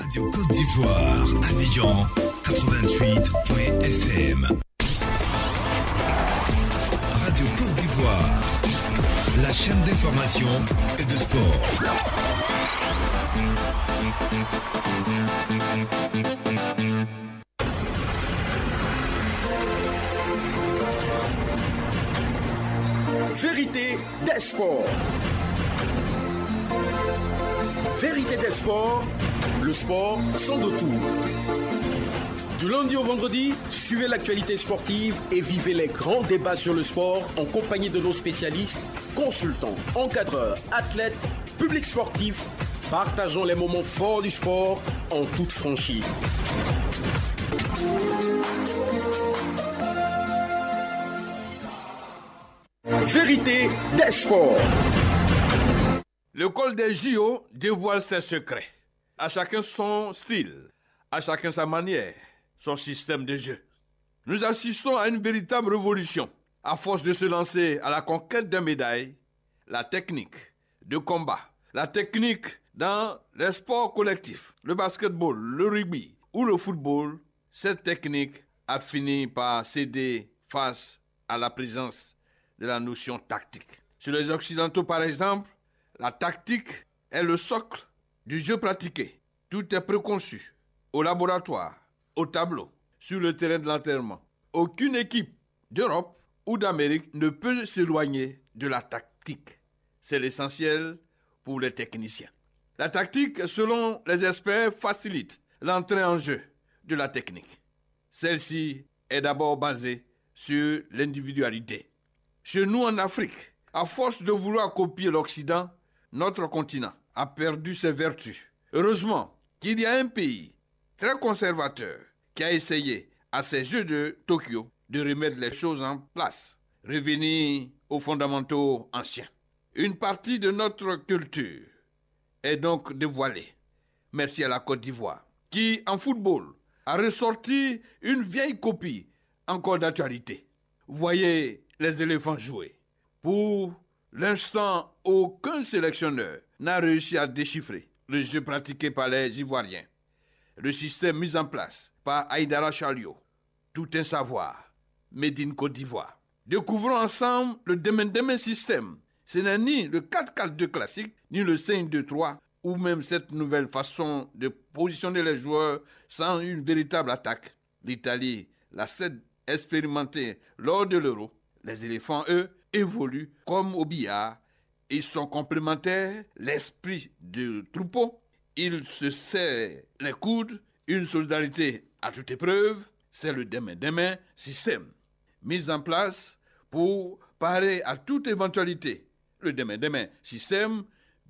Radio Côte d'Ivoire, Abidjan fm Radio Côte d'Ivoire, la chaîne d'information et de sport. Vérité des sports. Vérité des sports le sport sans retour. Du lundi au vendredi, suivez l'actualité sportive et vivez les grands débats sur le sport en compagnie de nos spécialistes, consultants, encadreurs, athlètes, publics sportifs. Partageons les moments forts du sport en toute franchise. Vérité des sports. Le col des JO dévoile ses secrets. À chacun son style, à chacun sa manière, son système de jeu. Nous assistons à une véritable révolution. À force de se lancer à la conquête des médailles, la technique de combat, la technique dans les sports collectifs, le basketball, le rugby ou le football, cette technique a fini par céder face à la présence de la notion tactique. Chez les Occidentaux, par exemple, la tactique est le socle du jeu pratiqué. Tout est préconçu. Au laboratoire, au tableau, sur le terrain de l'enterrement. Aucune équipe d'Europe ou d'Amérique ne peut s'éloigner de la tactique. C'est l'essentiel pour les techniciens. La tactique, selon les experts, facilite l'entrée en jeu de la technique. Celle-ci est d'abord basée sur l'individualité. Chez nous en Afrique, à force de vouloir copier l'Occident, notre continent, a perdu ses vertus. Heureusement qu'il y a un pays très conservateur qui a essayé, à ses Jeux de Tokyo, de remettre les choses en place, revenir aux fondamentaux anciens. Une partie de notre culture est donc dévoilée. Merci à la Côte d'Ivoire, qui, en football, a ressorti une vieille copie encore d'actualité. Voyez les éléphants jouer. Pour l'instant, aucun sélectionneur n'a réussi à déchiffrer le jeu pratiqué par les Ivoiriens, le système mis en place par Aïdara Chalio, tout un savoir, Médine Côte d'Ivoire. Découvrons ensemble le demain-demain système. Ce n'est ni le 4-4-2 classique, ni le 5-2-3, ou même cette nouvelle façon de positionner les joueurs sans une véritable attaque. L'Italie l'a expérimentée lors de l'Euro. Les éléphants, eux, évoluent comme au billard ils sont complémentaires, l'esprit du troupeau. Ils se serrent les coudes, une solidarité à toute épreuve. C'est le demain-demain système mis en place pour parer à toute éventualité. Le demain-demain système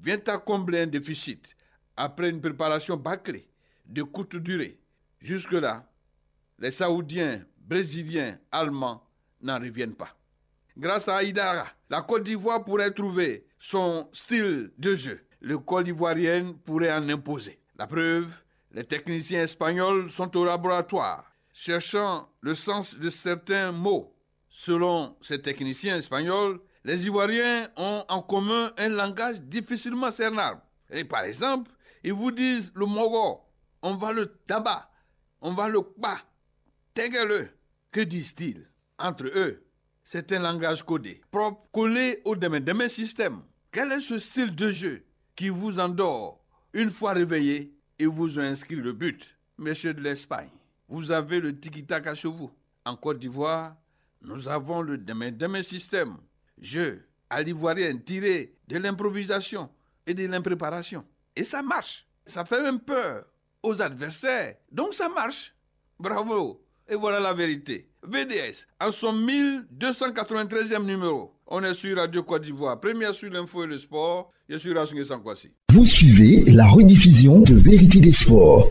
vient à combler un déficit après une préparation bâclée de courte durée. Jusque-là, les Saoudiens, Brésiliens, Allemands n'en reviennent pas. Grâce à Idara la Côte d'Ivoire pourrait trouver son style de jeu. L'école ivoirienne pourrait en imposer. La preuve, les techniciens espagnols sont au laboratoire, cherchant le sens de certains mots. Selon ces techniciens espagnols, les Ivoiriens ont en commun un langage difficilement cernable. Et par exemple, ils vous disent le mogo, on va le tabac, on va le kba, teguez-le, Que disent-ils entre eux c'est un langage codé, propre, collé au domaine, mes système. Quel est ce style de jeu qui vous endort une fois réveillé et vous inscrit le but Monsieur de l'Espagne, vous avez le tiki-taka chez vous. En Côte d'Ivoire, nous avons le demain demain système. Jeu à l'ivoirien tiré de l'improvisation et de l'impréparation. Et ça marche. Ça fait même peur aux adversaires. Donc ça marche. Bravo. Et voilà la vérité. VDS, en son 1293e numéro. On est sur Radio Côte d'Ivoire, première sur l'info et le sport. Je suis Sankwasi. Vous suivez la rediffusion de Vérité des Sports.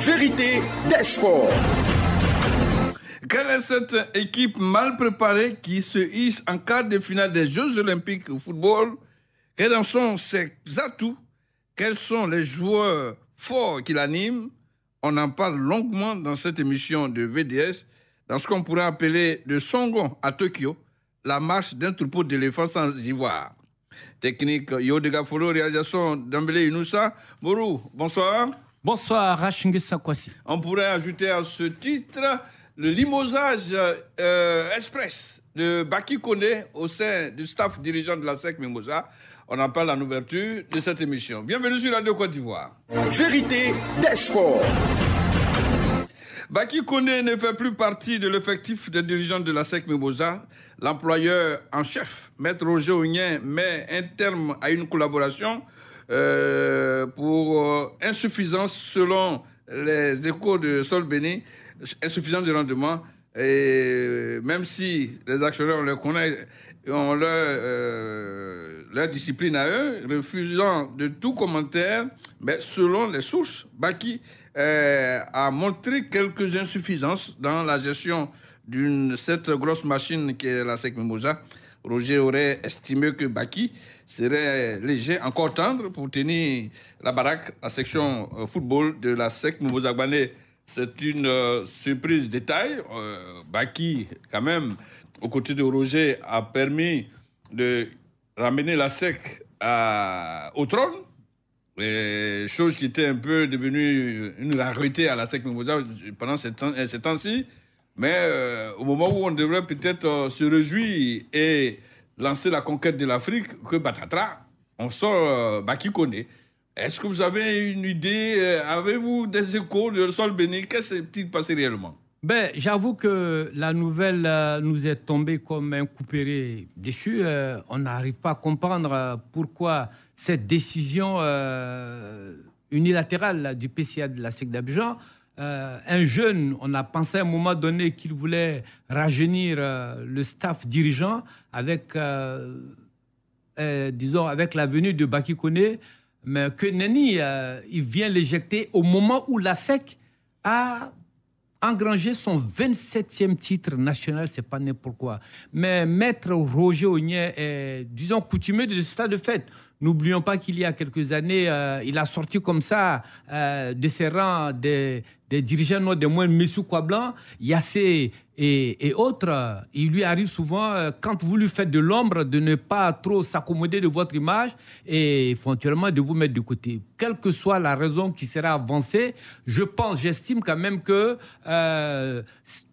Vérité des Sports. Quelle est cette équipe mal préparée qui se hisse en quart de finale des Jeux Olympiques au football Quels en sont ses atouts Quels sont les joueurs forts qui l'animent On en parle longuement dans cette émission de VDS dans ce qu'on pourrait appeler de Songon à Tokyo, la marche d'un troupeau d'éléphants sans ivoire. Technique Yodegafolo, réalisation d'Ambele Inoussa. Mourou, bonsoir. Bonsoir, Rachingu Sakwasi. On pourrait ajouter à ce titre le limosage euh, express de Baki Kone au sein du staff dirigeant de la SEC Mimosa. On en parle en ouverture de cette émission. Bienvenue sur Radio Côte d'Ivoire. Vérité des sports. Baki Kone ne fait plus partie de l'effectif des dirigeants de la SEC Meboza. L'employeur en chef, Maître Roger Ognien, met un terme à une collaboration euh, pour euh, insuffisance selon les échos de Sol Béni, insuffisance de rendement. Et même si les actionnaires, le connaissent connaît, ont euh, leur discipline à eux, refusant de tout commentaire, mais selon les sources, Baki euh, a montré quelques insuffisances dans la gestion d'une cette grosse machine qui est la SEC Mimosa. Roger aurait estimé que Baki serait léger, encore tendre, pour tenir la baraque, la section euh, football de la SEC Mimosa Gbané. C'est une euh, surprise détail. Baki, quand même, aux côtés de Roger, a permis de ramener la SEC à, au trône chose qui était un peu devenue une rareté à la SEC Mimosa pendant euh, ces temps-ci. mais euh, au moment où on devrait peut-être euh, se réjouir et lancer la conquête de l'Afrique, que Batatra, on sort bah, qui connaît Est-ce que vous avez une idée Avez-vous des échos de Sol Béni Qu'est-ce qui s'est passé réellement ben, J'avoue que la nouvelle euh, nous est tombée comme un coupéré déçu euh, on n'arrive pas à comprendre euh, pourquoi cette décision unilatérale du PCA de la SEC d'Abidjan. un jeune, on a pensé à un moment donné qu'il voulait rajeunir le staff dirigeant avec, disons, avec la venue de Baki Kone, mais que Nani, il vient l'éjecter au moment où la SEC a engranger son 27e titre national, c'est pas n'importe quoi. Mais maître Roger Ognier est, disons, coutumier de ce stade de fête. N'oublions pas qu'il y a quelques années, euh, il a sorti comme ça euh, de ses rangs des, des dirigeants noirs, des moins Messou Kouablan, Yassé et, et, autres. Il lui arrive souvent, euh, quand vous lui faites de l'ombre, de ne pas trop s'accommoder de votre image et éventuellement de vous mettre de côté. Quelle que soit la raison qui sera avancée, je pense, j'estime quand même que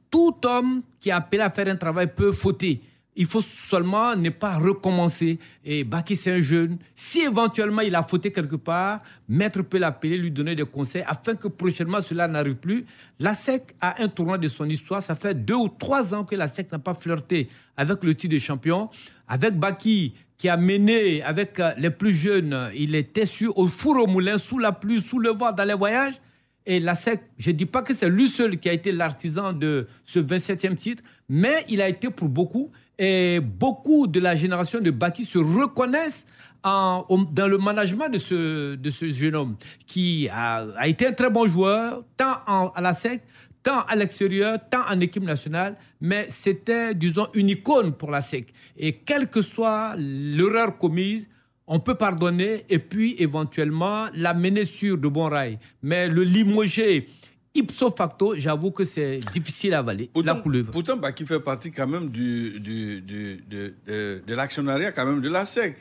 tout homme qui est appelé à faire un travail peut fauter. Il faut seulement ne pas recommencer. Et Baki, c'est un jeune. Si éventuellement il a fauté quelque part, Maître peut l'appeler, lui donner des conseils afin que prochainement cela n'arrive plus. La SEC a un tournant de son histoire. Ça fait deux ou trois ans que la SEC n'a pas flirté avec le titre de champion. Avec Baki, qui a mené avec euh, les plus jeunes, il était sur au four au moulin, sous la pluie, sous le vent, dans les voyages. Et la SEC, je ne dis pas que c'est lui seul qui a été l'artisan de ce 27e titre, mais il a été pour beaucoup. Et beaucoup de la génération de Baki se reconnaissent en, dans le management de ce, de ce jeune homme qui a, été un très bon joueur, tant à la SEC, tant à l'extérieur, tant en équipe nationale, mais c'était, disons, une icône pour la SEC. Et quelle que soit l'erreur commise, on peut pardonner et puis éventuellement l'amener sur de bons rails. Mais le limoger ipso facto, j'avoue que c'est difficile à avaler. Pourtant, la couleuvre. Pourtant, bah, qui fait partie quand même du, de, l'actionnariat quand même de la SEC.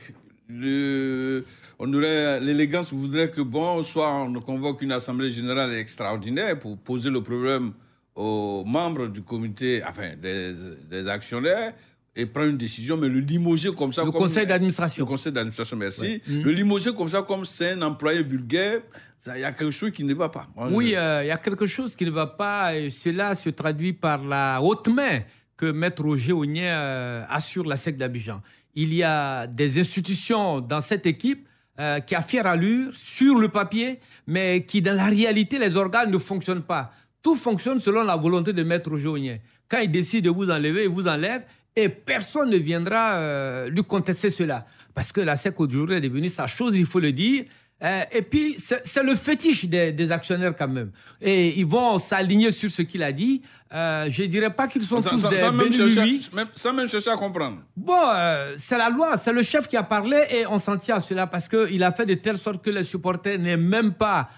Le, on aurait l'élégance voudrait que bon, soit on convoque une assemblée générale extraordinaire pour poser le problème aux membres du comité, enfin des, actionnaires, et prendre une décision, mais le limoger comme ça. Le conseil d'administration. Le conseil d'administration, merci. Mm. Le limoger comme ça, comme c'est un employé vulgaire, il y a quelque chose qui ne va pas. oui, euh, il y a quelque chose qui ne va pas. Et cela se traduit par la haute main que Maître Roger euh, assure la SEC d'Abidjan. Il y a des institutions dans cette équipe euh, qui a fière allure sur le papier, mais qui, dans la réalité, les organes ne fonctionnent pas. Tout fonctionne selon la volonté de Maître Roger Quand il décide de vous enlever, il vous enlève et personne ne viendra lui contester cela. Parce que la SEC aujourd'hui est devenue sa chose, il faut le dire. Euh, et puis, c'est le fétiche des, actionnaires quand même. Et ils vont s'aligner sur ce qu'il a dit. Euh, je ne dirais pas qu'ils sont tous ça, des ça même, chercher, ça même chercher à comprendre. Bon, euh, c'est la loi, c'est le chef qui a parlé et on s'en tient à cela parce qu'il a fait de telle sorte que les supporters n'aient même pas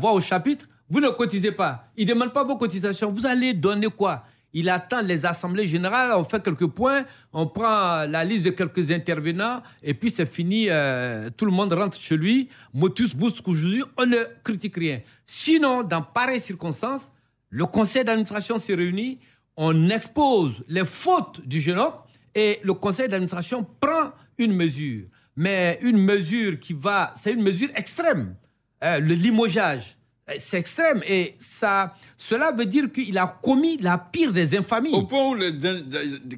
voix au chapitre. Vous ne cotisez pas. Ils ne demandent pas vos cotisations. Vous allez donner quoi il attend les assemblées générales, on fait quelques points, on prend la liste de quelques intervenants, et puis c'est fini, euh, tout le monde rentre chez lui, motus boost on ne critique rien. Sinon, dans pareilles circonstances, le conseil d'administration se réunit, on expose les fautes du jeune homme, et le conseil d'administration prend une mesure. Mais une mesure qui va, c'est une mesure extrême, euh, le limogeage euh, c'est extrême. Et ça, cela veut dire qu'il a commis la pire des infamies. Au point où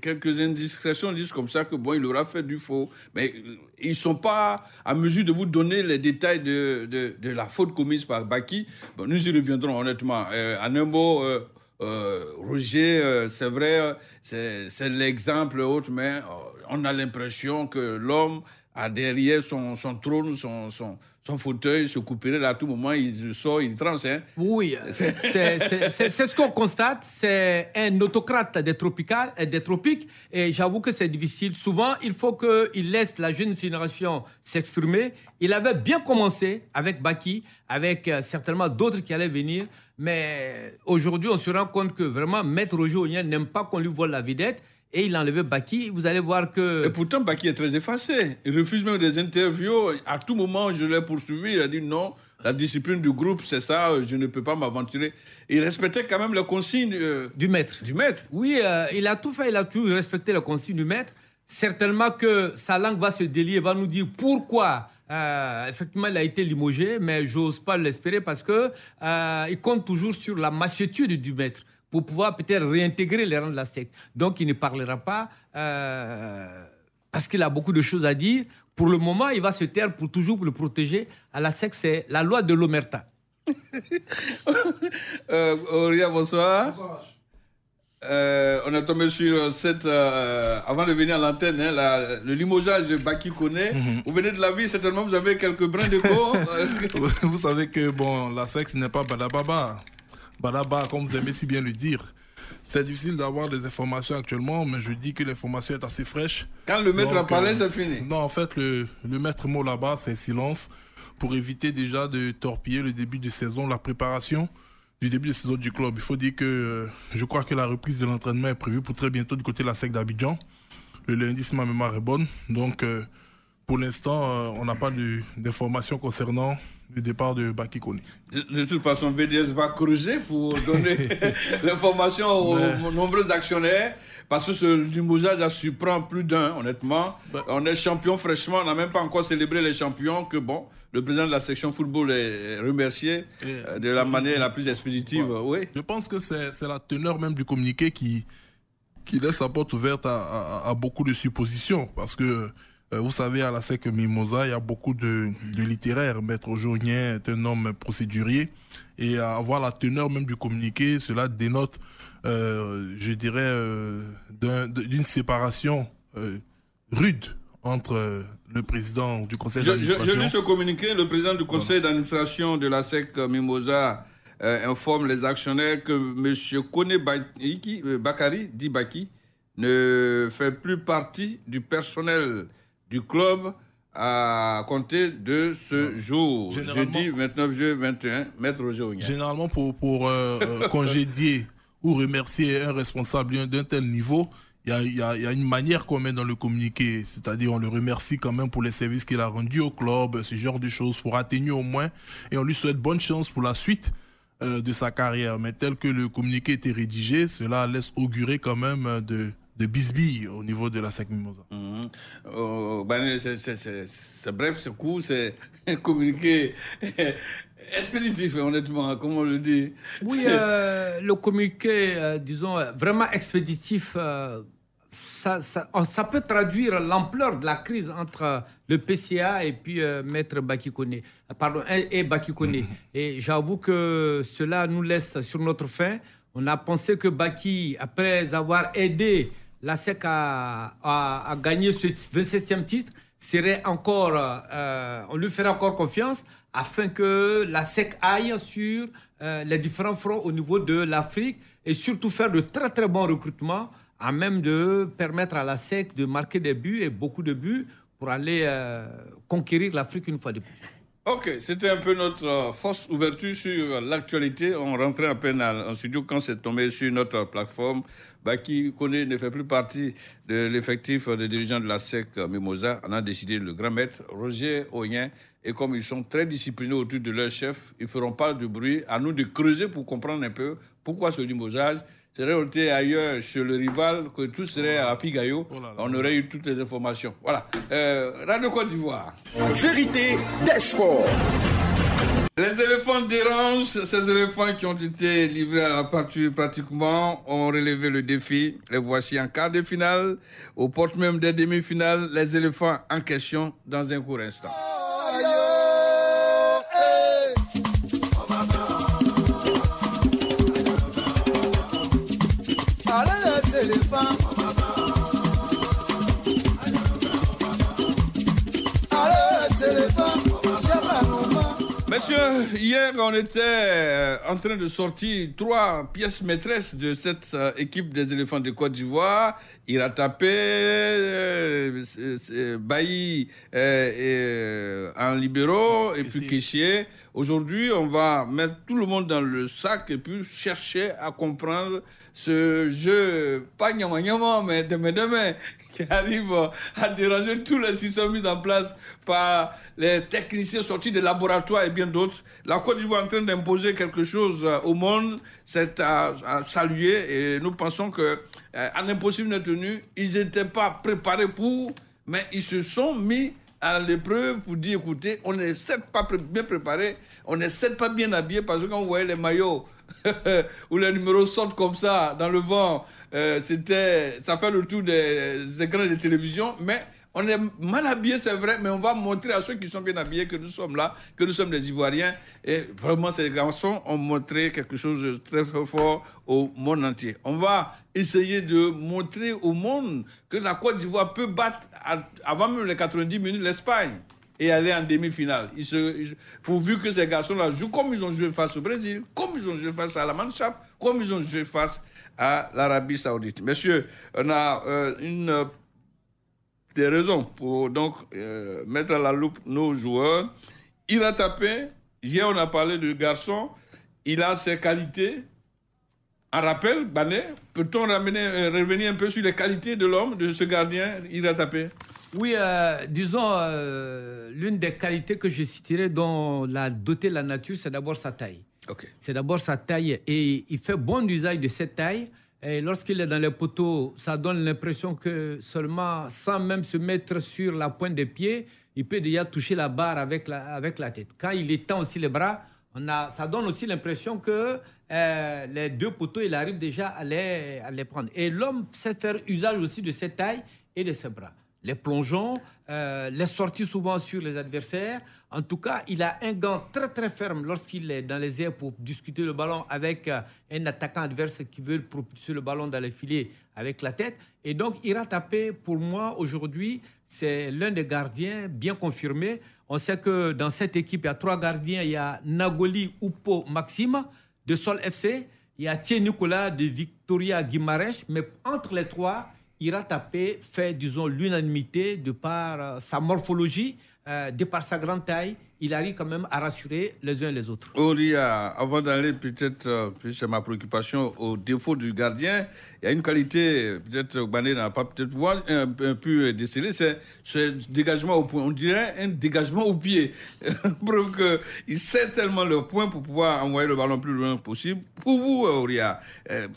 quelques indiscrétions disent comme ça que bon, il aura fait du faux. Mais euh, ils ne sont pas à mesure de vous donner les détails de, de, la faute commise par Baki. Bon, nous y reviendrons honnêtement. Euh, en un mot, Roger, c'est vrai, c'est l'exemple autre, mais on a l'impression que l'homme a derrière son, son trône, son, son son fauteuil se couperait à tout moment, il sort, il transe. Hein. Oui, euh, c'est ce qu'on constate. C'est un autocrate des, tropicales, euh, des tropiques et j'avoue que c'est difficile. Souvent, il faut qu'il laisse la jeune génération s'exprimer. Il avait bien commencé avec Baki, avec euh, certainement d'autres qui allaient venir. Mais aujourd'hui, on se rend compte que vraiment, Maître Ojo n'aime pas qu'on lui voie la vedette et il a enlevé Baki. Vous allez voir que. Et pourtant, Baki est très effacé. Il refuse même des interviews. À tout moment, je l'ai poursuivi. Il a dit non, la discipline du groupe, c'est ça, je ne peux pas m'aventurer. Il respectait quand même la consigne. Euh, du maître. Du maître. Oui, euh, il a tout fait. Il a tout respecté la consigne du maître. Certainement que sa langue va se délier, va nous dire pourquoi. Euh, effectivement, il a été limogé, mais j'ose pas l'espérer parce que il compte toujours sur la massitude du maître pour pouvoir peut-être réintégrer les rangs de la secte. Donc il ne parlera pas euh, parce qu'il a beaucoup de choses à dire. Pour le moment, il va se taire pour toujours le protéger. À la secte, c'est la loi de l'omerta. euh, bonsoir. bonsoir. Euh, on est tombé sur euh, cette. avant de venir à l'antenne, hein, le limogeage de Baki Kone. Mhm. Vous venez de la ville, certainement, vous avez quelques brins de peau. vous savez que, bon, la sexe n'est pas Badababa. Là-bas, comme vous aimez si bien le dire. C'est difficile d'avoir des informations actuellement, mais je dis que l'information est assez fraîche. Quand le maître a parlé, euh, c'est fini. Non, en fait, le, maître mot là-bas, c'est silence pour éviter déjà de torpiller le début de saison, la préparation du début de saison du club. Il faut dire que euh, je crois que la reprise de l'entraînement est prévue pour très bientôt du côté de la SEC d'Abidjan. Le lundi, si ma mémoire est bonne. Donc, euh, pour l'instant, on n'a pas d'informations concernant le départ de Bakikoni. De toute façon, VDS va creuser pour donner l'information aux nombreux actionnaires, parce que ce limogeage a surpris plus d'un, honnêtement. Bah. On est champion fraîchement, on n'a même pas encore célébré les champions, que bon, le président de la section football est remercié euh, de la manière la plus expéditive, oui. Je pense que c'est la teneur même du communiqué qui, qui laisse la porte ouverte à, à beaucoup de suppositions, parce que euh, vous savez, à la SEC Mimosa, il y a beaucoup de, littéraires. Maître Journier est un homme procédurier. Et avoir la teneur même du communiqué, cela dénote, euh, je dirais, euh, d'une séparation rude entre le président du conseil d'administration. Je, lis ce communiqué. Le président du conseil d'administration de la SEC Mimosa informe les actionnaires que M. Kone Bakari, dit Baki, ne fait plus partie du personnel du club à compter de ce jour, jeudi 29 juillet 21, Maître Roger. Généralement, pour, euh, euh, congédier ou remercier un responsable d'un tel niveau, il y, a, une manière qu'on met dans le communiqué, c'est-à-dire on le remercie quand même pour les services qu'il a rendus au club, ce genre de choses, pour atténuer au moins, et on lui souhaite bonne chance pour la suite euh, de sa carrière. Mais tel que le communiqué était rédigé, cela laisse augurer quand même de de bisbille au niveau de la SAC Mimosa. Mhm. Euh, c'est bref, c'est court, c'est communiqué expéditif, honnêtement, comme on le dit. Oui, euh, le communiqué, euh, disons, vraiment expéditif, oh, ça, peut traduire l'ampleur de la crise entre le PCA et puis Maître Bakikone, pardon, et, Et j'avoue que cela nous laisse sur notre faim. On a pensé que Baki, après avoir aidé la SEC a, gagné ce 27e titre, serait encore, euh, on lui ferait encore confiance afin que la SEC aille sur euh, les différents fronts au niveau de l'Afrique et surtout faire de très très bons recrutements à même de permettre à la SEC de marquer des buts et beaucoup de buts pour aller euh, conquérir l'Afrique une fois de plus. Ok, c'était un peu notre euh, force ouverture sur l'actualité. On rentrait à peine en studio quand c'est tombé sur notre plateforme bah, qui connaît, ne fait plus partie de l'effectif des dirigeants de la SEC euh, Mimosa. On a décidé le grand maître Roger Oyen. Et comme ils sont très disciplinés autour de leur chef, ils feront pas de bruit. À nous de creuser pour comprendre un peu pourquoi ce dimosage serait ailleurs chez le rival, que tout serait à Figayo. Oh on aurait eu toutes les informations. Voilà. Euh, Radio Côte d'Ivoire. Vérité des sports. Les éléphants dérangent, ces éléphants qui ont été livrés à la pratiquement, ont relevé le défi. Les voici en quart de finale, au porte même des demi-finales, les éléphants en question dans un court instant. Monsieur, hier, on était euh, en train de sortir trois pièces maîtresses de cette euh, équipe des éléphants de Côte d'Ivoire. Il a euh, Bailly en libéraux et, et puis Kéchier. Aujourd'hui, on va mettre tout le monde dans le sac et puis chercher à comprendre ce jeu, pas gnama mais demain demain, qui arrive à déranger tous les systèmes mis en place par les techniciens sortis des laboratoires et bien d'autres. La Côte d'Ivoire est en train d'imposer quelque chose euh, au monde, c'est à, saluer et nous pensons que euh, impossible de tenue, ils n'étaient pas préparés pour, mais ils se sont mis à l'épreuve pour dire écoutez, on n'est certes pas bien préparé, on n'est certes pas bien habillé parce que quand vous voyez les maillots où les numéros sortent comme ça dans le vent, euh, c'était ça fait le tour des écrans de télévision, mais on est mal habillé, c'est vrai, mais on va montrer à ceux qui sont bien habillés que nous sommes là, que nous sommes des Ivoiriens. Et vraiment, ces garçons ont montré quelque chose de très, fort au monde entier. On va essayer de montrer au monde que la Côte d'Ivoire peut battre, avant même les 90 minutes, l'Espagne et aller en demi-finale. pourvu que ces garçons-là jouent comme ils ont joué face au Brésil, comme ils ont joué face à la Manchap, comme ils ont joué face à l'Arabie Saoudite. Messieurs, on a euh, une des raisons pour donc euh, mettre à la loupe nos joueurs. Il a tapé, hier on a parlé du garçon, il a ses qualités. Un rappel, Banet, peut-on euh, revenir un peu sur les qualités de l'homme, de ce gardien il a tapé ?– Oui, euh, disons, l'une des qualités que je citerai dont l'a dotée la nature, c'est d'abord sa taille. Ok. C'est d'abord sa taille et il fait bon usage de cette taille et lorsqu'il est dans les poteaux, ça donne l'impression que seulement, sans même se mettre sur la pointe des pieds, il peut déjà toucher la barre avec la, tête. Quand il étend aussi les bras, ça donne aussi l'impression que euh, les deux poteaux, il arrive déjà à les, à les prendre. Et l'homme sait faire usage aussi de ses tailles et de ses bras les plongeons, euh, les sorties souvent sur les adversaires. En tout cas, il a un gant très très ferme lorsqu'il est dans les airs pour discuter le ballon avec euh, un attaquant adverse qui veut propulser le ballon dans les filets avec la tête. Et donc, a Tapé, pour moi, aujourd'hui, c'est l'un des gardiens bien confirmés. On sait que dans cette équipe, il y a trois gardiens. Il y a Nagoli Upo Maxime de Sol FC. Il y a Thierry Nicolas de Victoria Guimarães. Mais entre les trois, a Tapé fait, disons, l'unanimité de par euh, sa morphologie, euh, de par sa grande taille. Il arrive quand même à rassurer les uns et les autres. Auria, avant d'aller peut-être, euh, c'est ma préoccupation, au défaut du gardien, il y a une qualité, peut-être Bané n'a pas peut-être un peu déceler, c'est ce dégagement au point. On dirait un dégagement au pied. Preuve qu'il sait tellement le point pour pouvoir envoyer le ballon plus loin possible. Pour vous, Auria,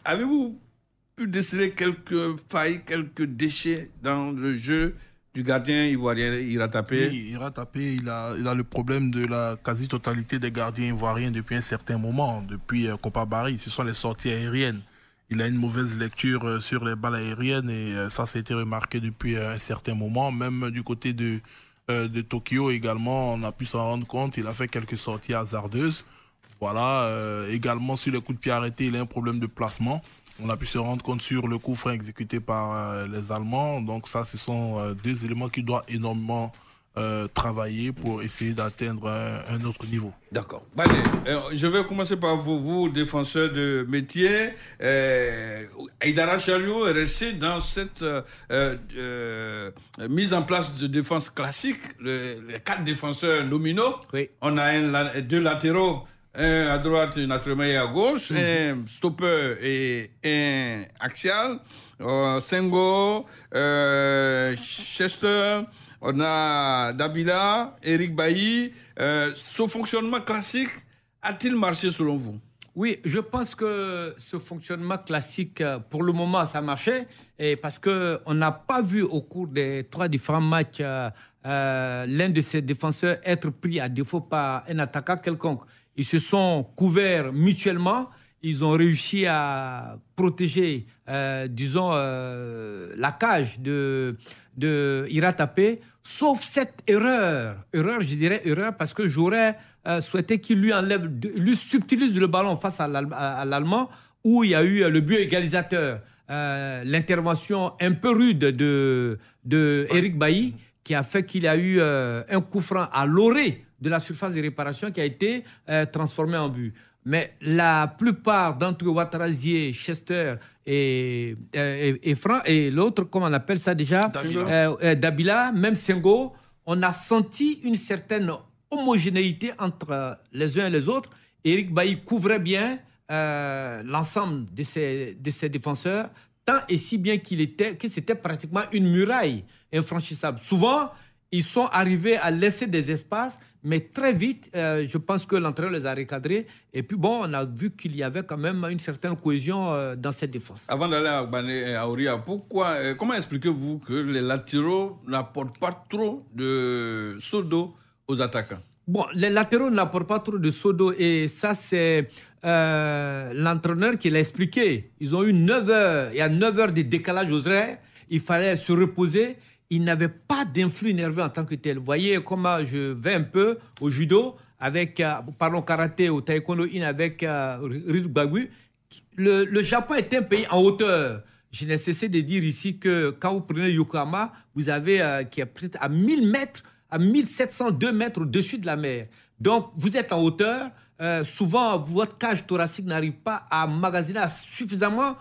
avez-vous pu déceler quelques failles, quelques déchets dans le jeu du gardien ivoirien. Il a tapé. il a Il a, il a le problème de la quasi-totalité des gardiens ivoiriens depuis un certain moment, depuis Copa euh, Barry. Ce sont les sorties aériennes. Il a une mauvaise lecture euh, sur les balles aériennes et euh, ça, ça été remarqué depuis un certain moment, même du côté de de Tokyo également, on a pu s'en rendre compte. Il a fait quelques sorties hasardeuses. Voilà, également sur les coups de pied arrêtés, il a un problème de placement on a pu se rendre compte sur le coup frein exécuté par euh, les Allemands. Donc ça, ce sont euh, deux éléments qui doivent énormément euh, travailler pour essayer d'atteindre un, autre niveau. D'accord. Allez, je vais commencer par vous, vous défenseurs de métier. Aïdara est resté dans cette mise en place de défense classique. les quatre défenseurs nominaux. Oui. On a deux latéraux un à droite, notre et à gauche, mhm. un stopper et un axial, euh, Sengo, euh, Chester, on a Davila, Eric Bailly. Euh, ce fonctionnement classique a-t-il marché selon vous Oui, je pense que ce fonctionnement classique, euh, pour le moment, ça marchait. Et parce qu'on n'a pas vu au cours des trois différents matchs l'un de ses défenseurs être pris à défaut par un attaquant quelconque. Ils se sont couverts mutuellement. Ils ont réussi à protéger, euh, disons, euh, la cage de, de Iratapé, sauf cette erreur. Erreur, je dirais erreur, parce que j'aurais euh, souhaité qu'il lui enlève, lui subtilise le ballon face à l'Allemand, où il y a eu le but égalisateur. l'intervention un peu rude de, de Eric Bailly qui a fait qu'il a eu un coup franc à l'oreille de la surface de réparation qui a été euh, transformée en but. Mais la plupart d'entre Ouattarazier, Chester et, euh, et, et, l'autre, comment on appelle ça déjà Dabila, euh, même Sengo, on a senti une certaine homogénéité entre les uns et les autres. Eric Bailly couvrait bien l'ensemble de ses, de ses défenseurs, tant et si bien qu'il était, que c'était pratiquement une muraille infranchissable. Souvent, ils sont arrivés à laisser des espaces mais très vite, euh, je pense que l'entraîneur les a recadrés. Et puis bon, on a vu qu'il y avait quand même une certaine cohésion euh, dans cette défense. Avant d'aller à Auria, pourquoi, euh, comment expliquez-vous que les latéraux n'apportent pas trop de d'eau aux attaquants Bon, les latéraux n'apportent pas trop de d'eau. Et ça, c'est l'entraîneur qui l'a expliqué. Ils ont eu 9 heures. Il y a 9 heures de décalage aux horaires. Il fallait se reposer il n'avait pas d'influx nerveux en tant que tel. Vous voyez comment je vais un peu au judo, avec, euh, parlons karaté, au taekwondo in avec euh, Bagui. Le, Japon est un pays en hauteur. Je n'ai cessé de dire ici que quand vous prenez Yokohama, vous avez euh, qui est à 1000 mètres, à 1702 mètres au-dessus de la mer. Donc vous êtes en hauteur. Euh, souvent, votre cage thoracique n'arrive pas à magasiner suffisamment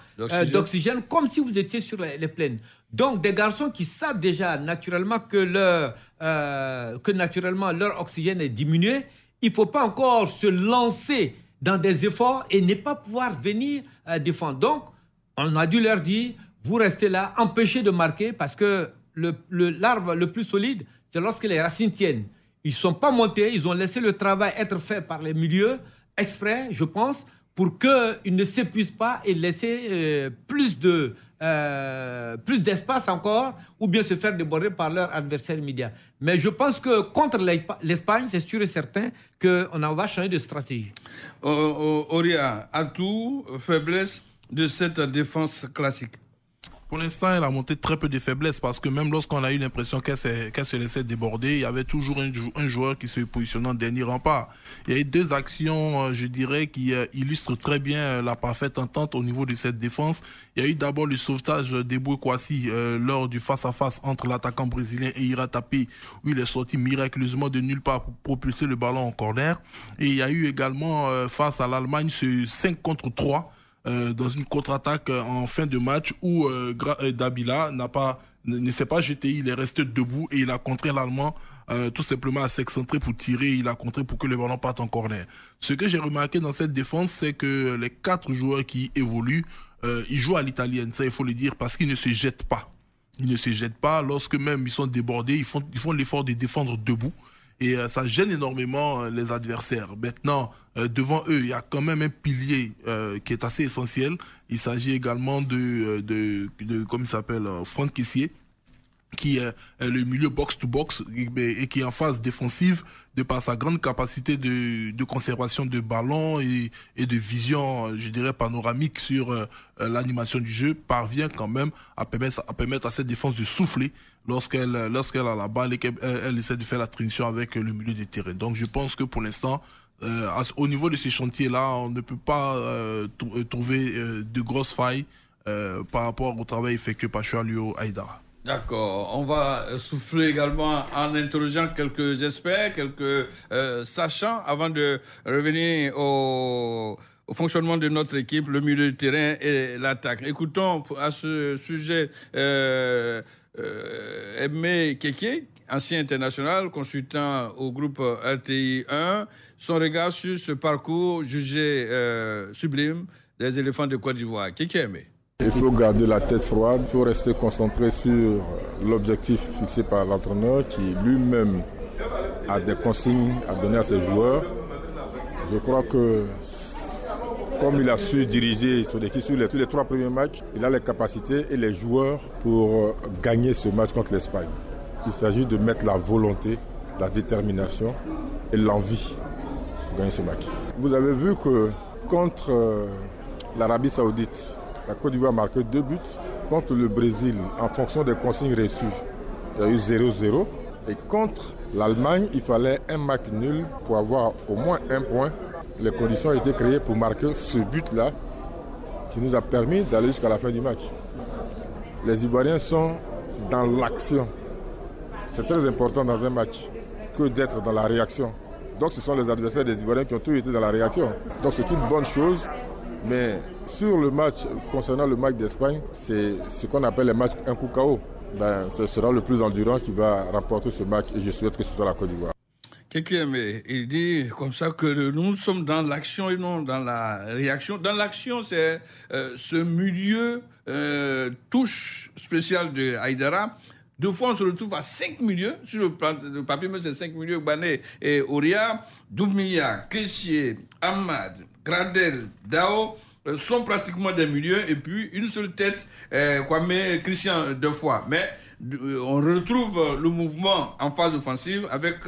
d'oxygène, comme si vous étiez sur les plaines. Donc des garçons qui savent déjà naturellement que leur, euh, que naturellement leur oxygène est diminué, il ne faut pas encore se lancer dans des efforts et ne pas pouvoir venir euh, défendre. Donc on a dû leur dire, vous restez là, empêchez de marquer parce que l'arbre le, le, plus solide, c'est lorsque les racines tiennent. Ils ne sont pas montés, ils ont laissé le travail être fait par les milieux exprès, je pense, pour qu'ils ne s'épuisent pas et laisser euh, plus de euh, plus d'espace encore, ou bien se faire déborder par leur adversaire immédiat. Mais je pense que contre l'Espagne, c'est sûr et certain qu'on va changer de stratégie. Euh, euh, à atout, faiblesse de cette défense classique pour l'instant, elle a monté très peu de faiblesses parce que même lorsqu'on a eu l'impression qu'elle qu'elle se laissait déborder, il y avait toujours un, un joueur qui se positionnait en dernier rempart. Il y a eu deux actions, euh, je dirais, qui euh, illustrent très bien euh, la parfaite entente au niveau de cette défense. Il y a eu d'abord le sauvetage d'Eboué Kouassi lors du face-à-face entre l'attaquant brésilien et Iratapi, où il est sorti miraculeusement de nulle part pour propulser le ballon en corner. Et il y a eu également, face à l'Allemagne, ce 5 contre 3 euh, dans une contre-attaque euh, en fin de match où euh, Dabila n'a pas, ne s'est pas jeté, il est resté debout et il a contré l'Allemand tout simplement à s'excentrer pour tirer, il a contré pour que le ballon parte en corner. Ce que j'ai remarqué dans cette défense, c'est que les quatre joueurs qui évoluent, ils jouent à l'italienne, ça il faut le dire, parce qu'ils ne se jettent pas. Ils ne se jettent pas, lorsque même ils sont débordés, ils font, ils font l'effort de défendre debout et euh, ça gêne énormément euh, les adversaires. Maintenant, euh, devant eux, il y a quand même un pilier qui est assez essentiel. Il s'agit également de, de, de, il s'appelle, Franck qui est euh, le milieu box-to-box et qui est en phase défensive de par sa grande capacité de, conservation de ballon et, de vision, je dirais, panoramique sur euh, euh, l'animation du jeu, parvient quand même à permettre, à cette défense de souffler lorsqu'elle lorsqu'elle a la balle et qu'elle essaie de faire la transition avec le milieu de terrain. Donc je pense que pour l'instant, au niveau de ces chantiers-là, on ne peut pas trouver de grosses failles par rapport au travail effectué par Charlio Aïdara. D'accord. On va euh, souffler également en interrogeant quelques experts, quelques euh, sachants, avant de revenir au, fonctionnement de notre équipe, le milieu de terrain et l'attaque. Écoutons à ce sujet euh, euh Aimé Keke, ancien international, consultant au groupe RTI 1, son regard sur ce parcours jugé sublime des éléphants de Côte d'Ivoire. Keke Aimé. Il faut garder la tête froide, il faut rester concentré sur l'objectif fixé par l'entraîneur qui lui-même a des consignes à donner à ses joueurs. Je crois que comme il a su diriger son équipe sur les, tous les trois premiers matchs, il a les capacités et les joueurs pour euh, gagner ce match contre l'Espagne. Il s'agit de mettre la volonté, la détermination et l'envie pour gagner ce match. Vous avez vu que contre euh, l'Arabie saoudite, la Côte d'Ivoire a marqué deux buts contre le Brésil en fonction des consignes reçues. Il y a eu 0-0. Et contre l'Allemagne, il fallait un match nul pour avoir au moins un point. Les conditions ont été créées pour marquer ce but-là qui nous a permis d'aller jusqu'à la fin du match. Les Ivoiriens sont dans l'action. C'est très important dans un match que d'être dans la réaction. Donc ce sont les adversaires des Ivoiriens qui ont tous été dans la réaction. Donc c'est une bonne chose, mais sur le match, concernant le match d'Espagne, c'est ce qu'on appelle le match un coup KO. Ben, ce sera le plus endurant qui va remporter ce match et je souhaite que ce soit la Côte d'Ivoire. Quelqu'un, il dit comme ça que nous sommes dans l'action et non dans la réaction. Dans l'action, c'est euh, ce milieu euh, touche spécial de Haïdara. Deux fois, on se retrouve à cinq milieux. Sur le, plan, papier, c'est cinq milieux. Bané et Oria Doumia, Kessier, Ahmad, Gradel, Dao. Euh, sont pratiquement des milieux et puis une seule tête, quoi, euh, Kwame Christian deux fois. Mais euh, on retrouve le mouvement en phase offensive avec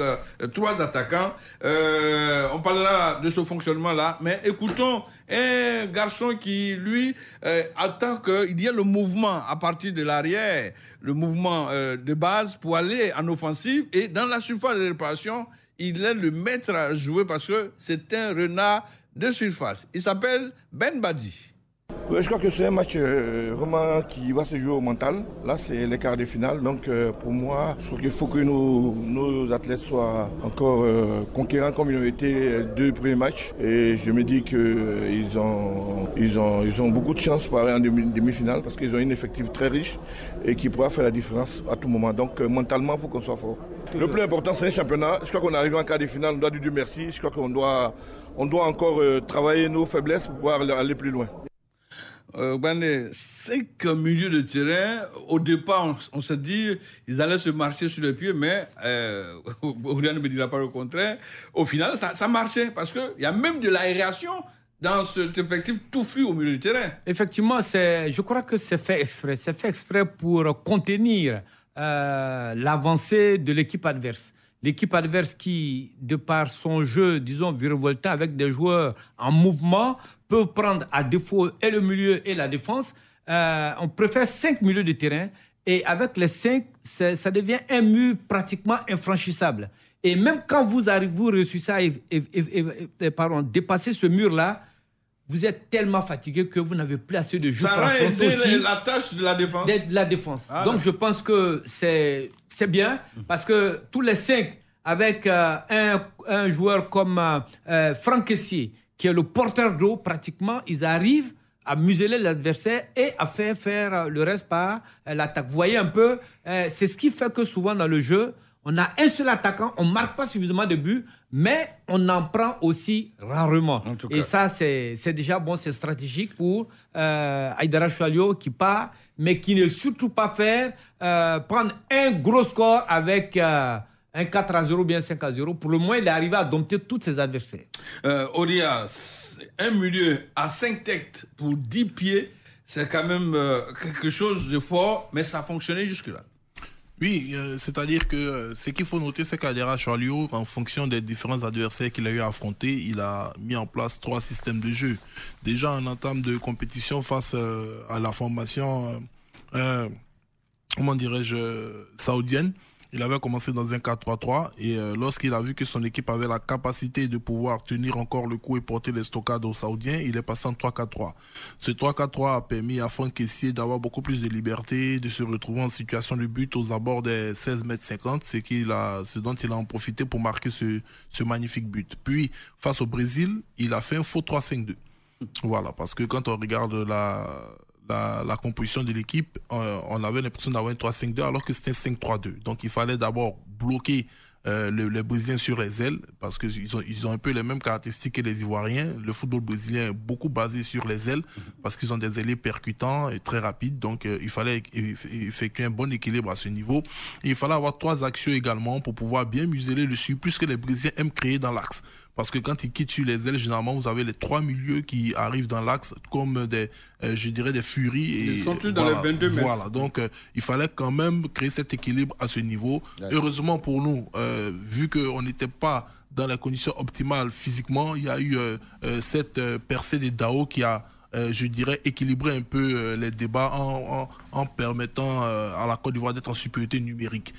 trois attaquants. on parlera de ce fonctionnement-là, mais écoutons un garçon qui, lui, attend qu'il y ait le mouvement à partir de l'arrière, le mouvement de base pour aller en offensive et dans la surface de réparation, il est le maître à jouer parce que c'est un renard de surface. Il s'appelle Ben Badi. Je crois que c'est un match euh, vraiment qui va se jouer au mental. Là, c'est les quarts de finale. Donc, euh, pour moi, je crois qu'il faut que nos, athlètes soient encore euh, conquérants comme ils ont été deux premiers matchs. Et je me dis qu'ils ont, ils ont, ils ont beaucoup de chance pour aller en demi-finale parce qu'ils ont une effective très riche et qui pourra faire la différence à tout moment. Donc, mentalement, il faut qu'on soit fort. Le plus important, c'est un championnat. Je crois qu'on arrive en quart de finale. On doit du merci. Je crois qu'on doit, on doit encore travailler nos faiblesses pour pouvoir aller plus loin euh, c'est ben, cinq milieux de terrain. Au départ, on, se s'est dit ils allaient se marcher sur les pieds, mais euh, rien ne me dira pas le contraire. Au final, ça, marchait parce qu'il y a même de l'aération dans cet effectif touffu au milieu du terrain. Effectivement, je crois que c'est fait exprès. C'est fait exprès pour contenir euh, l'avancée de l'équipe adverse. L'équipe adverse qui, de par son jeu, disons, virevolta avec des joueurs en mouvement, prendre à défaut et le milieu et la défense. Euh, on préfère cinq milieux de terrain. Et avec les cinq, ça devient un mur pratiquement infranchissable. Et même quand vous arrivez, vous réussissez à et, euh, pardon, dépasser ce mur-là, vous êtes tellement fatigué que vous n'avez plus assez de joueurs. Ça la tâche de la défense. De la défense. Ah, Donc je pense que c'est bien parce que tous les cinq, avec euh, un, joueur comme euh, Franck qui est le porteur d'eau, pratiquement, ils arrivent à museler l'adversaire et à faire faire le reste par euh, l'attaque. Vous voyez un peu, euh, c'est ce qui fait que souvent dans le jeu, on a un seul attaquant, on ne marque pas suffisamment de buts, mais on en prend aussi rarement. Et ça, c'est déjà bon, c'est stratégique pour euh, Aydara qui part, mais qui ne surtout pas faire euh, prendre un gros score avec un 4 à 0 bien 5 à 0. Pour le moins, il est arrivé à dompter tous ses adversaires. Euh, un milieu à 5 têtes pour 10 pieds, c'est quand même euh, quelque chose de fort, mais ça a fonctionné jusque-là. Oui, euh, c'est-à-dire que euh, ce qu'il faut noter, c'est qu'Adera Chalio, en fonction des différents adversaires qu'il a eu à affronter, il a mis en place trois systèmes de jeu. Déjà en entame de compétition face à la formation, comment dirais-je, saoudienne, il avait commencé dans un 4-3-3 et euh, lorsqu'il a vu que son équipe avait la capacité de pouvoir tenir encore le coup et porter les stockades aux Saoudiens, il est passé en 3-4-3. Ce 3-4-3 a permis à Franck Essier d'avoir beaucoup plus de liberté, de se retrouver en situation de but aux abords des 16 mètres 50, ce qu'il a, ce dont il a en profité pour marquer ce, ce magnifique but. Puis, face au Brésil, il a fait un faux 3-5-2. Voilà, parce que quand on regarde la, la, composition de l'équipe, euh, on avait l'impression d'avoir un 3-5-2 alors que c'était un 5-3-2. Donc il fallait d'abord bloquer euh, les Brésiliens sur les ailes, parce qu'ils ont, ils ont un peu les mêmes caractéristiques que les Ivoiriens. Le football brésilien est beaucoup basé sur les ailes, parce qu'ils ont des ailés percutants et très rapides. Donc, euh, il fallait effectuer un bon équilibre à ce niveau. il fallait avoir trois actions également pour pouvoir bien museler le surplus que les Brésiliens aiment créer dans l'axe. Parce que quand ils quittent sur les ailes, généralement, vous avez les trois milieux qui arrivent dans l'axe comme des, euh, je dirais, des furies. Et Ils sont tous dans les 22 mètres. Voilà, donc euh, il fallait quand même créer cet équilibre à ce niveau. Heureusement pour nous, euh, vu vu qu'on n'était pas dans les conditions optimales physiquement, il y a eu cette percée des DAO qui a je dirais, équilibré un peu les débats en, permettant à la Côte d'Ivoire d'être en supériorité numérique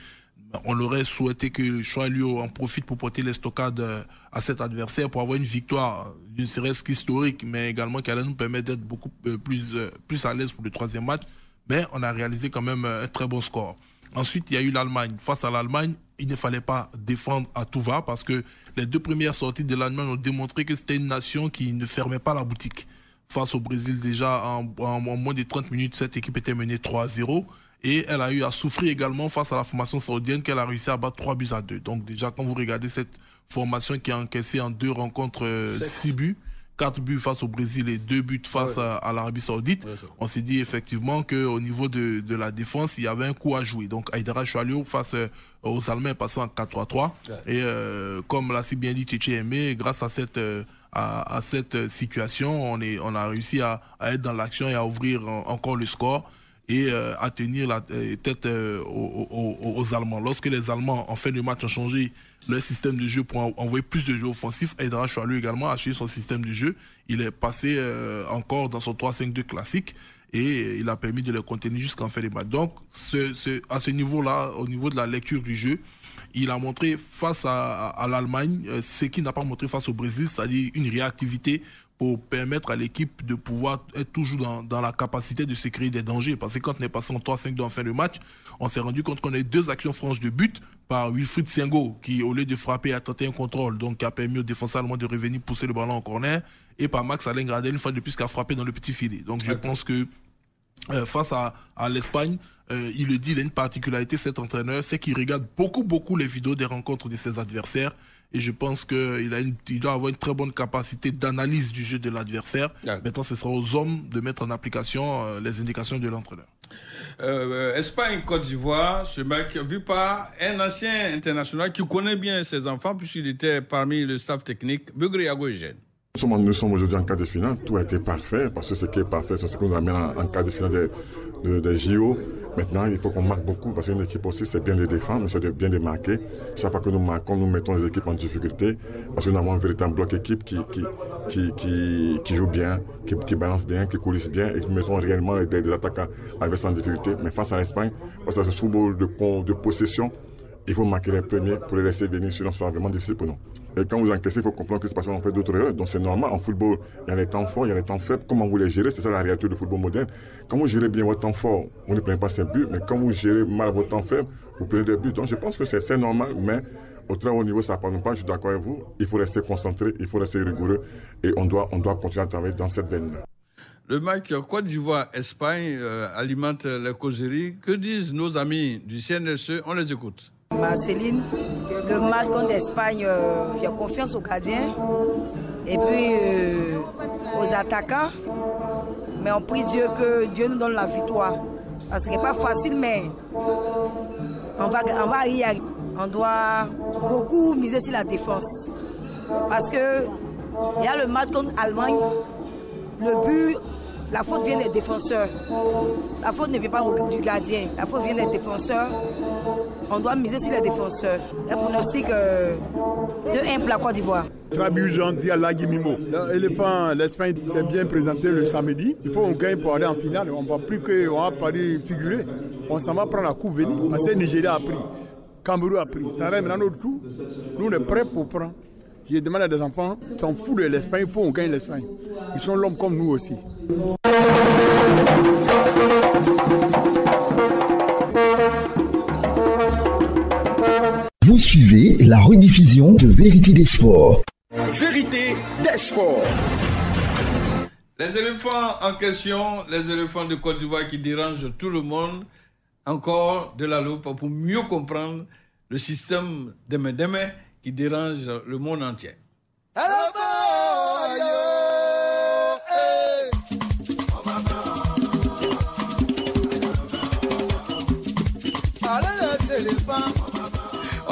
on aurait souhaité que Chouaïlio en profite pour porter les stockades euh, à cet adversaire pour avoir une victoire, d'une euh, série historique, mais également qui allait nous permettre d'être beaucoup euh, plus, plus à l'aise pour le troisième match. Mais on a réalisé quand même un très bon score. Ensuite, il y a eu l'Allemagne. Face à l'Allemagne, il ne fallait pas défendre à tout va parce que les deux premières sorties de l'Allemagne ont démontré que c'était une nation qui ne fermait pas la boutique. Face au Brésil, déjà en, en moins de 30 minutes, cette équipe était menée 3-0. Et elle a eu à souffrir également face à la formation saoudienne qu'elle a réussi à battre 3 buts à 2. Donc déjà, quand vous regardez cette formation qui a encaissé en deux rencontres 6 euh, buts, 4 buts face au Brésil et 2 buts face à, l'Arabie Saoudite. on s'est dit effectivement qu'au niveau de, de, la défense, il y avait un coup à jouer. Donc Aïdara Choualou, face euh, aux Allemands passant en 4-3-3. Et euh, comme l'a si bien dit Tchétché Aimé, grâce à cette, à, cette situation, on, est, on a réussi à être dans l'action et à ouvrir encore le score et à euh, tenir la euh, tête euh, aux, Allemands. Lorsque les Allemands, en fin de match, ont changé leur système de jeu pour envoyer plus de jeux offensifs, Aydra Choualou également a changé son système de jeu. Il est passé encore dans son 3-5-2 classique et il a permis de le contenir jusqu'en fin de match. Donc, ce, à ce niveau-là, au niveau de la lecture du jeu, il a montré face à, à l'Allemagne ce qu'il n'a pas montré face au Brésil, c'est-à-dire une réactivité pour permettre à l'équipe de pouvoir être toujours dans, la capacité de se créer des dangers. Parce que quand on est passé en 3 5 dans la fin de match, on s'est rendu compte qu'on a deux actions franches de but par Wilfried Singo, qui au lieu de frapper a tenté un contrôle, donc qui a permis au défenseur allemand de revenir pousser le ballon en corner, et par Max Alain Gradel une fois de plus qui a frappé dans le petit filet. Donc je pense que euh, face à l'Espagne, euh, il le dit, il a une particularité, cet entraîneur, c'est qu'il regarde beaucoup, beaucoup les vidéos des rencontres de ses adversaires. Et je pense qu'il a doit avoir une très bonne capacité d'analyse du jeu de l'adversaire. Ah Maintenant, ce sera aux hommes de mettre en application euh, les indications de l'entraîneur. Euh, pas une Côte d'Ivoire, ce mec vu par un ancien international qui connaît bien ses enfants puisqu'il était parmi le staff technique, Bugri Agogène. Nous sommes, aujourd'hui en cas de finale, tout a été parfait, parce que ce qui est parfait, c'est ce qu'on nous amène en, cas de finale des de, JO. Maintenant, il faut qu'on marque beaucoup parce qu'une équipe aussi, c'est bien de défendre, mais c'est bien de marquer. Chaque fois que nous marquons, nous mettons les équipes en difficulté parce que nous avons un véritable bloc équipe qui, qui, joue bien, qui, balance bien, qui coulisse bien et nous mettons réellement des, attaques attaquants adverses en difficulté. Mais face à l'Espagne, face à ce football de, de possession, il faut marquer les premiers pour les laisser venir, sinon ce sera vraiment difficile pour nous. Et quand vous encaissez, il faut comprendre que c'est parce qu'on fait d'autres erreurs. Donc c'est normal. En football, il y a les temps forts, il y a les temps faibles. Comment vous les gérez C'est ça la réalité du football moderne. Quand vous gérez bien votre temps fort, vous ne prenez pas ses buts. Mais quand vous gérez mal votre temps faible, vous prenez des buts. Donc je pense que c'est normal. Mais au très haut niveau, ça ne parle pas. Je suis d'accord avec vous. Il faut rester concentré, il faut rester rigoureux. Et on doit, on doit continuer à travailler dans cette veine-là. Le match Côte d'Ivoire-Espagne euh, alimente les causeries. Que disent nos amis du CNSE On les écoute. Céline, le match contre l'Espagne, euh, il a confiance aux gardiens et puis euh, aux attaquants. Mais on prie Dieu que Dieu nous donne la victoire. Parce que n'est pas facile, mais on va, on y arriver. On doit beaucoup miser sur la défense. Parce que il y a le match contre l'Allemagne. Le but la faute vient des défenseurs. La faute ne vient pas du gardien. La faute vient des défenseurs. On doit miser sur les défenseurs. Un pronostic de 1 pour la Côte d'Ivoire. dit à Lagimimo. L'éléphant, l'Espagne s'est bien présenté le samedi. Il faut qu'on gagne pour aller en finale. On ne va plus qu'on va parler figuré. On s'en va prendre la coupe venue. Parce que Nigeria a pris. Cameroun a pris. Ça reste notre tout. Nous, on est prêts pour prendre. J'ai demandé à des enfants, ils s'en foutent de l'Espagne, il faut qu'on gagne l'Espagne. Ils sont l'homme comme nous aussi. Vous suivez la rediffusion de Vérité des Sports. Vérité des Sports. Les éléphants en question, les éléphants de Côte d'Ivoire qui dérangent tout le monde, encore de la loupe pour mieux comprendre le système demain qui dérange le monde entier.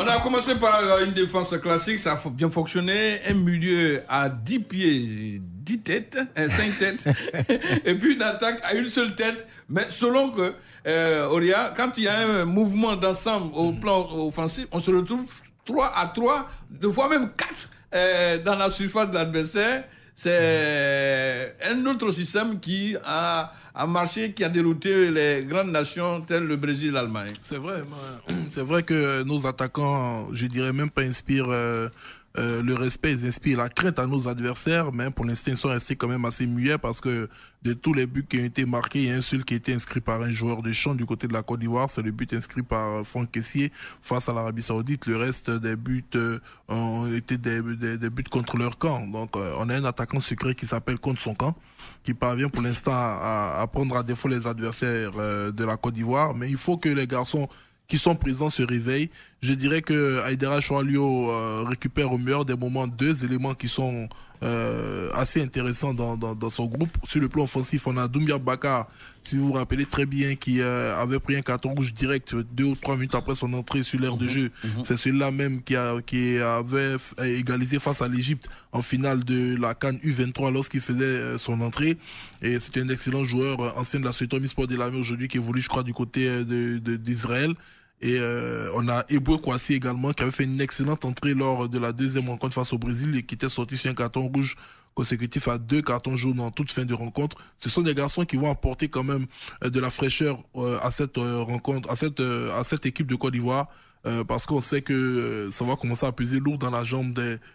On a commencé par euh, une défense classique, ça a bien fonctionné. Un milieu à 10 pieds, 10 têtes, 5 hein, têtes. et puis une attaque à une seule tête. Mais selon que, euh, Oria, quand il y a un mouvement d'ensemble au plan offensif, on se retrouve 3 à 3, deux fois même 4 euh, dans la surface de l'adversaire. C'est un autre système qui a, a, marché, qui a dérouté les grandes nations telles le Brésil et l'Allemagne. C'est vrai, c'est vrai que nos attaquants, je dirais même pas inspirent euh, euh, le respect, inspire la crainte à nos adversaires, mais pour l'instant, ils sont restés quand même assez muets parce que de tous les buts qui ont été marqués, il y a un seul qui a été inscrit par un joueur de champ du côté de la Côte d'Ivoire. C'est le but inscrit par euh, Franck Caissier face à l'Arabie Saoudite. Le reste des buts euh, ont été des, buts contre leur camp. Donc, on a un attaquant secret qui s'appelle contre son camp, qui parvient pour l'instant à, prendre à défaut les adversaires de la Côte d'Ivoire. Mais il faut que les garçons qui sont présents se réveillent. Je dirais que Aydera euh, récupère au meilleur des moments deux éléments qui sont euh, assez intéressant dans, dans, son groupe. Sur le plan offensif, on a Doumbia Bakar, si vous vous rappelez très bien, qui euh, avait pris un carton rouge direct deux ou trois minutes après son entrée sur l'air de mhm, jeu. Mhm. C'est celui-là même qui, a, qui avait euh, égalisé face à l'Egypte en finale de la Cannes U23 lorsqu'il faisait son entrée. Et c'est un excellent joueur, ancien de la Suédoise Sport de l'armée aujourd'hui, qui évolue, je crois, du côté d'Israël. De, et euh, on a Eboué Kouassi également qui avait fait une excellente entrée lors de la deuxième rencontre face au Brésil et qui était sorti sur un carton rouge consécutif à deux cartons jaunes en toute fin de rencontre. Ce sont des garçons qui vont apporter quand même euh, de la fraîcheur euh, à cette rencontre, à cette, à cette équipe de Côte d'Ivoire. parce qu'on sait que ça va commencer à peser lourd dans la jambe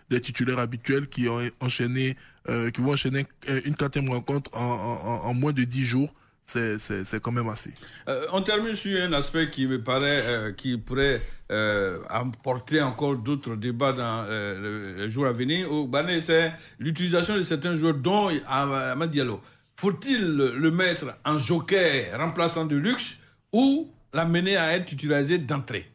des, titulaires habituels qui ont enchaîné, qui vont enchaîner une quatrième rencontre en, moins de dix jours c'est quand même assez. Euh, on termine sur un aspect qui me paraît, euh, qui pourrait euh, emporter encore d'autres débats dans euh, les jours à venir. Au c'est l'utilisation de certains joueurs, dont Amad Diallo. Faut-il le mettre en joker remplaçant de luxe ou l'amener à être utilisé d'entrée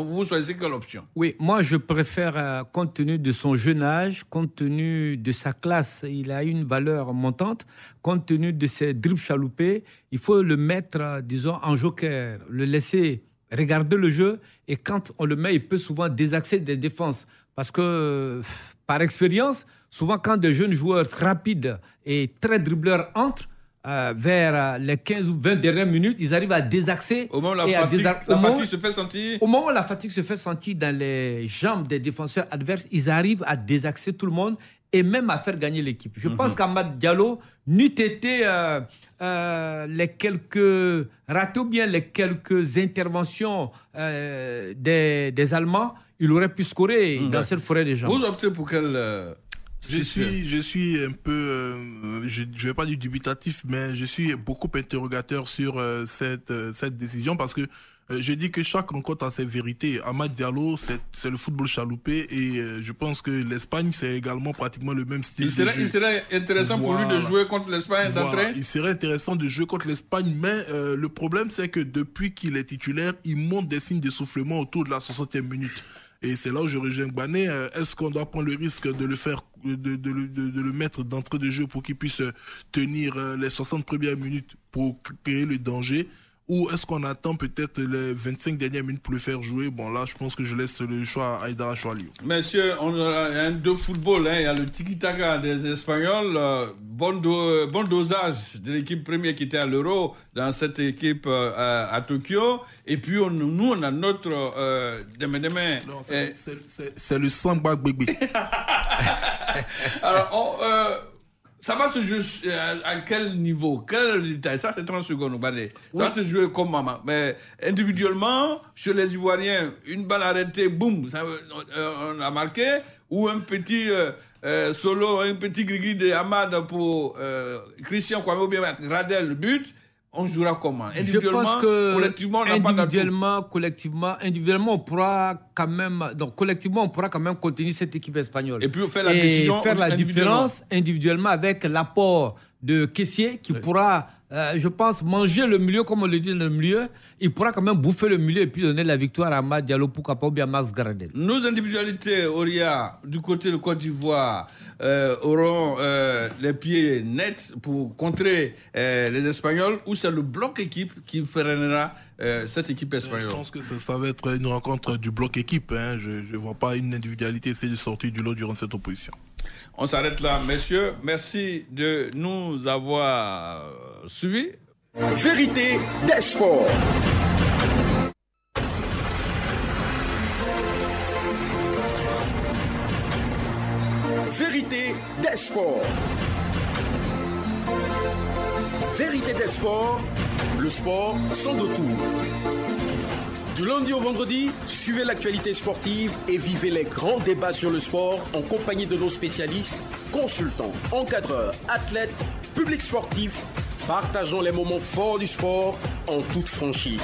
vous choisissez quelle option Oui, moi je préfère, euh, compte tenu de son jeune âge, compte tenu de sa classe, il a une valeur montante, compte tenu de ses dribbles chaloupés, il faut le mettre, euh, disons, en joker, le laisser regarder le jeu, et quand on le met, il peut souvent désaxer des défenses, parce que, euh, par expérience, souvent quand des jeunes joueurs rapides et très dribbleurs entrent, euh, vers euh, les 15 ou 20 dernières minutes, ils arrivent à désaxer. Au moment où la, fatigue, se fait sentir. Au moment où la fatigue se fait sentir dans les jambes des défenseurs adverses, ils arrivent à désaxer tout le monde et même à faire gagner l'équipe. Je mhm. pense qu'Amad Diallo n'eût été euh, les quelques ratés ou bien les quelques interventions des, des, Allemands, il aurait pu scorer mhm. dans cette forêt des gens. Vous optez pour quelle je suis, je suis un peu, euh, je ne vais pas dire dubitatif, mais je suis beaucoup interrogateur sur euh, cette, euh, cette décision parce que je dis que chaque rencontre a ses vérités. Amad Diallo, c'est le football chaloupé et je pense que l'Espagne, c'est également pratiquement le même style. Il serait, Il serait intéressant pour lui de jouer contre l'Espagne voilà. Il serait intéressant de jouer contre l'Espagne, mais le problème, c'est que depuis qu'il est titulaire, il monte des signes d'essoufflement autour de la 60e minute. Et c'est là où je rejoins Gbané. Euh, est-ce qu'on doit prendre le risque de le faire, de, de le mettre d'entrée de jeu pour qu'il puisse euh, tenir euh, les 60 premières minutes pour créer le danger ou est-ce qu'on attend peut-être les 25 dernières minutes pour le faire jouer Bon, là, je pense que je laisse le choix à Aydara Choualiou. Messieurs, on a un deux football. Hein. Il y a le tiki-taka des Espagnols. Euh, bon, dosage de l'équipe première qui était à l'Euro dans cette équipe euh, à Tokyo. Et puis, nous, on a notre euh, demain demain. Non, c'est, le samba bébé. Alors, on, ça va se jouer euh, à, quel niveau Quel détail Ça, c'est 30 secondes, Ça va se jouer comme maman. Mais individuellement, chez les Ivoiriens, une balle arrêtée, boum, euh, on a marqué. Ou un petit euh, solo, un petit grigui de Hamad pour Christian Kwame ou bien Radel, le but on jouera comment Individuellement, Je pense que collectivement, individuellement, collectivement, individuellement, on pourra quand même, donc collectivement, on pourra quand même contenir cette équipe espagnole. Et puis faire la, faire la différence individuellement avec l'apport de caissier qui pourra, euh, je pense, manger le milieu, comme on le dit le milieu. Il pourra quand même bouffer le milieu et puis donner la victoire à Mad Diallo, ou bien Mas Nos individualités, Oria, du côté de Côte d'Ivoire, euh, auront euh, les pieds nets pour contrer les Espagnols ou c'est le bloc équipe qui freinera cette équipe espagnole Je pense que ça, va être une rencontre du bloc équipe. Hein. Je ne vois pas une individualité essayer de sortir du lot durant cette opposition. On s'arrête là, messieurs. Merci de nous avoir suivis. Vérité des sports. Vérité des sports. Vérité des sports. Le sport sans tout. Du lundi au vendredi, suivez l'actualité sportive et vivez les grands débats sur le sport en compagnie de nos spécialistes, consultants, encadreurs, athlètes, publics sportifs. Partageons les moments forts du sport en toute franchise.